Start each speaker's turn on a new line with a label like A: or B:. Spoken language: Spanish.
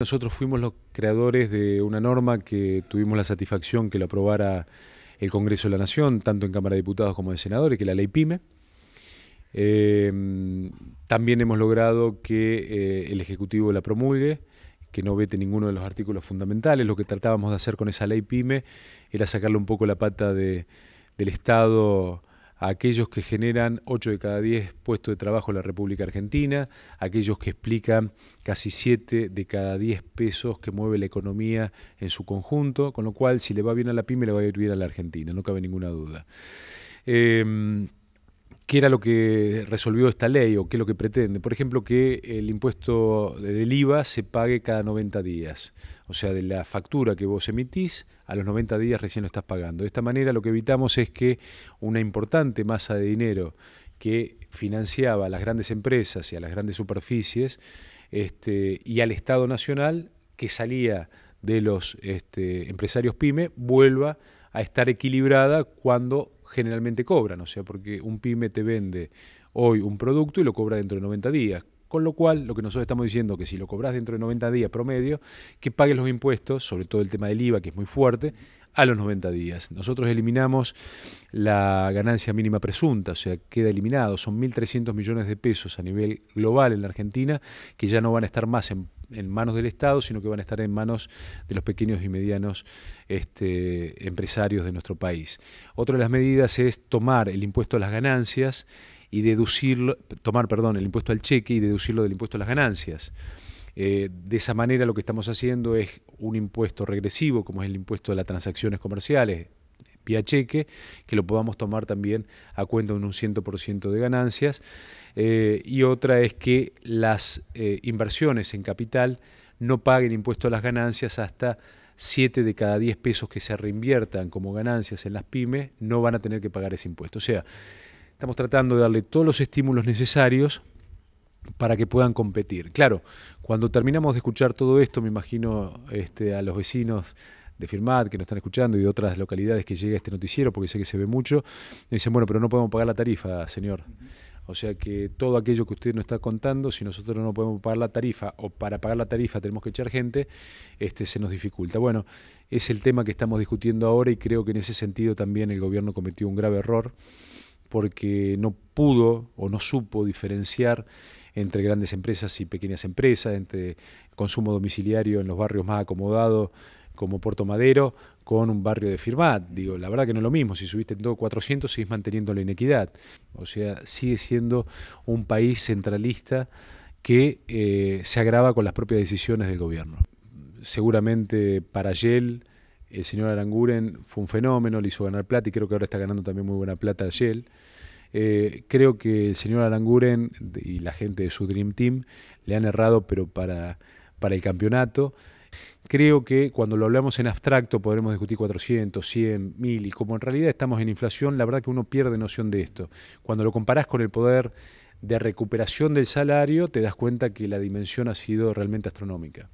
A: Nosotros fuimos los creadores de una norma que tuvimos la satisfacción que la aprobara el Congreso de la Nación, tanto en Cámara de Diputados como de Senadores, que es la ley PYME. Eh, también hemos logrado que eh, el Ejecutivo la promulgue, que no vete ninguno de los artículos fundamentales. Lo que tratábamos de hacer con esa ley PYME era sacarle un poco la pata del Estado a aquellos que generan 8 de cada 10 puestos de trabajo en la República Argentina, aquellos que explican casi 7 de cada 10 pesos que mueve la economía en su conjunto, con lo cual si le va bien a la pyme le va a ir bien a la Argentina, no cabe ninguna duda. Em, qué era lo que resolvió esta ley o qué es lo que pretende. Por ejemplo, que el impuesto del IVA se pague cada 90 días. O sea, de la factura que vos emitís, a los 90 días recién lo estás pagando. De esta manera lo que evitamos es que una importante masa de dinero que financiaba a las grandes empresas y a las grandes superficies este, y al Estado Nacional que salía de los este, empresarios pyme vuelva a estar equilibrada cuando generalmente cobran, o sea, porque un pyme te vende hoy un producto y lo cobra dentro de 90 días. Con lo cual, lo que nosotros estamos diciendo, que si lo cobras dentro de 90 días promedio, que pagues los impuestos, sobre todo el tema del IVA, que es muy fuerte, a los 90 días. Nosotros eliminamos la ganancia mínima presunta, o sea, queda eliminado. Son 1.300 millones de pesos a nivel global en la Argentina, que ya no van a estar más en, manos del Estado, sino que van a estar en manos de los pequeños y medianos este, empresarios de nuestro país. Otra de las medidas es tomar el impuesto a las ganancias y deducirlo, tomar, perdón, el impuesto al cheque y deducirlo del impuesto a las ganancias. Eh, de esa manera lo que estamos haciendo es un impuesto regresivo, como es el impuesto a las transacciones comerciales, vía cheque, que lo podamos tomar también a cuenta en un 100% de ganancias. Eh, y otra es que las eh, inversiones en capital no paguen impuesto a las ganancias hasta 7 de cada 10 pesos que se reinviertan como ganancias en las pymes, no van a tener que pagar ese impuesto. O sea, Estamos tratando de darle todos los estímulos necesarios para que puedan competir. Claro, cuando terminamos de escuchar todo esto, me imagino este, a los vecinos de Firmat, que nos están escuchando, y de otras localidades que llega este noticiero, porque sé que se ve mucho, me dicen, bueno, pero no podemos pagar la tarifa, señor. O sea que todo aquello que usted nos está contando, si nosotros no podemos pagar la tarifa o para pagar la tarifa tenemos que echar gente, este, se nos dificulta. Bueno, es el tema que estamos discutiendo ahora y creo que en ese sentido también el gobierno cometió un grave error porque no pudo o no supo diferenciar entre grandes empresas y pequeñas empresas, entre consumo domiciliario en los barrios más acomodados como Puerto Madero con un barrio de Firmat. Digo, la verdad que no es lo mismo, si subiste en todo 400 seguís manteniendo la inequidad. O sea, sigue siendo un país centralista que eh, se agrava con las propias decisiones del gobierno. Seguramente para Yel el señor Aranguren fue un fenómeno, le hizo ganar plata y creo que ahora está ganando también muy buena plata a Shell. Eh, creo que el señor Aranguren y la gente de su Dream Team le han errado, pero para, para el campeonato. Creo que cuando lo hablamos en abstracto podremos discutir 400, 100, 1000 y como en realidad estamos en inflación, la verdad que uno pierde noción de esto. Cuando lo comparás con el poder de recuperación del salario, te das cuenta que la dimensión ha sido realmente astronómica.